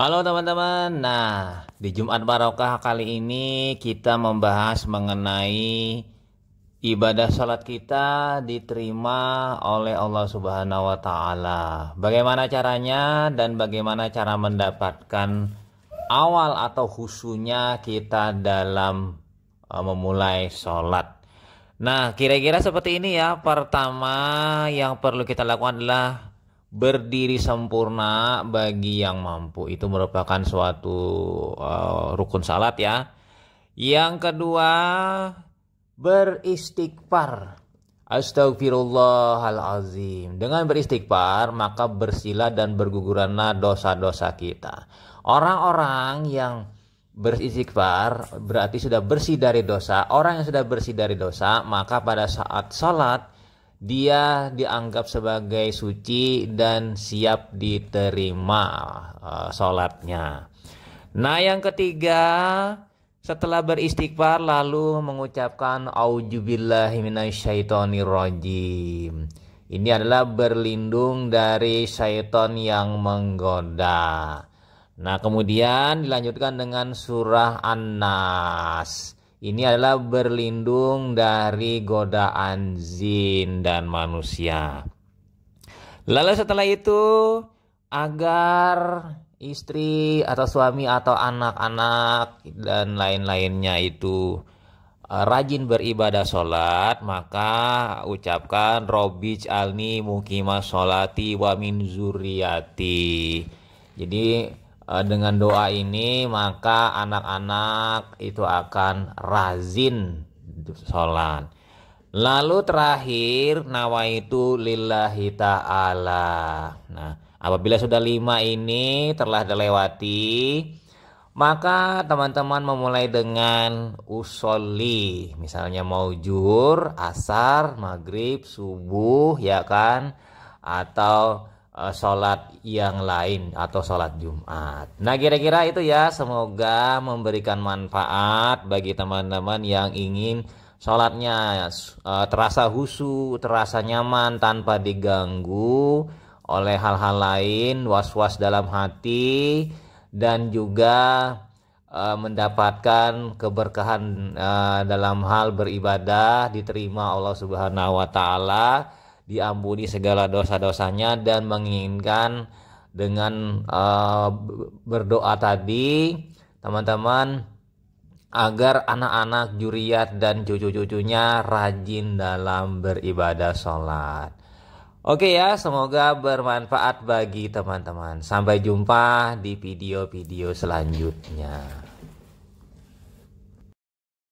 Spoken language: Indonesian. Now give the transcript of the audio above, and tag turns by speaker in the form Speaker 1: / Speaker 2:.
Speaker 1: Halo teman-teman. Nah, di Jumat Barokah kali ini kita membahas mengenai ibadah sholat kita diterima oleh Allah Subhanahu wa taala. Bagaimana caranya dan bagaimana cara mendapatkan awal atau khusunya kita dalam e, memulai sholat Nah, kira-kira seperti ini ya. Pertama yang perlu kita lakukan adalah berdiri sempurna bagi yang mampu itu merupakan suatu uh, rukun salat ya. Yang kedua beristighfar. Astagfirullahalazim. Dengan beristighfar maka bersila dan berguguranlah dosa-dosa kita. Orang-orang yang beristighfar berarti sudah bersih dari dosa. Orang yang sudah bersih dari dosa maka pada saat salat dia dianggap sebagai suci dan siap diterima eh, sholatnya. Nah yang ketiga setelah beristighfar lalu mengucapkan auzubillahiminasyaitonirrojim. Ini adalah berlindung dari syaiton yang menggoda. Nah kemudian dilanjutkan dengan surah An-Nas ini adalah berlindung dari godaan zin dan manusia. Lalu setelah itu agar istri atau suami atau anak-anak dan lain-lainnya itu e, rajin beribadah sholat maka ucapkan robij alni mukimah sholati wa min zuriyati jadi Eh, dengan doa ini maka anak-anak itu akan razin sholat. Lalu terakhir itu lillahi ta'ala. Nah, apabila sudah lima ini telah dilewati, maka teman-teman memulai dengan usoli. Misalnya mau jur, asar, maghrib, subuh, ya kan? Atau Eh, sholat yang lain atau sholat Jumat. Nah kira-kira itu ya semoga memberikan manfaat bagi teman-teman yang ingin sholatnya eh, terasa husu, terasa nyaman tanpa diganggu oleh hal-hal lain, was-was dalam hati dan juga eh, mendapatkan keberkahan dalam hal beribadah diterima Allah Subhanahu wa taala diampuni segala dosa-dosanya dan menginginkan dengan uh, berdoa tadi teman-teman agar anak-anak juriat dan cucu-cucunya rajin dalam beribadah sholat. Oke ya, semoga bermanfaat bagi teman-teman. Sampai jumpa di video-video selanjutnya.